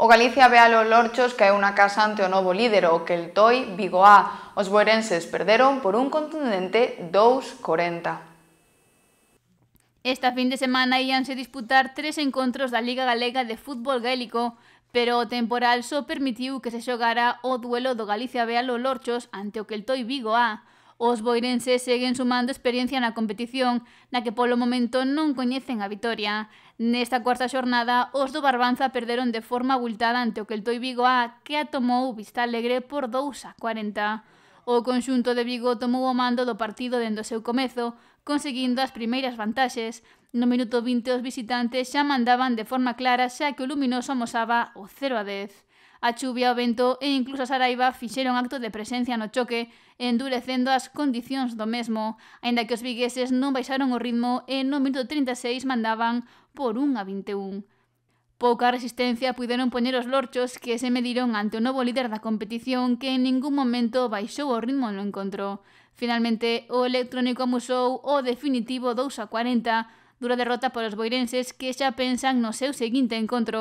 O Galicia ve a Lorchos é unha casa ante o novo líder, o que el Toi A. Os boerenses perderon por un contundente 2-40. Esta fin de semana íanse disputar tres encontros da Liga Galega de Fútbol Gaélico, pero o temporal só permitiu que se xogara o duelo do Galicia Bealo Lorchos ante o Queltoi Vigo A, Os boirenses seguen sumando experiencia na competición, na que polo momento non coñecen a vitoria. Nesta cuarta xornada, os do Barbanza perderon de forma abultada ante o Queltoi Vigo A, que atomou Vista Alegre por 2 a 40. O conxunto de Vigo tomou o mando do partido dende o seu comezo, conseguindo as primeiras vantaxes. No minuto 20 os visitantes xa mandaban de forma clara xa que o Luminoso amosaba o 0 a 10. A chuvia, o vento e incluso a saraiva fixeron acto de presencia no choque, endurecendo as condicións do mesmo, aínda que os vigueses non baixaron o ritmo e no minuto 36 mandaban por 1 a 21. Pouca resistencia puideron poñer os lorchos que se mediron ante o novo líder da competición que en ningún momento baixou o ritmo no encontro. Finalmente, o electrónico amusou o definitivo 2 a 40 Dura derrota para os boirenses que xa pensan no seu seguinte encontro.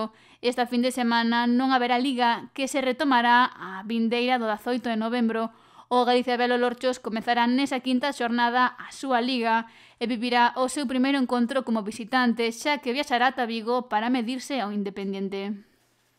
Esta fin de semana non haberá liga que se retomará a vindeira do 18 de novembro. O Galicia Belo Lorchos comezará nesa quinta xornada a súa liga e vivirá o seu primeiro encontro como visitante xa que viaxará a Vigo para medirse ao Independiente.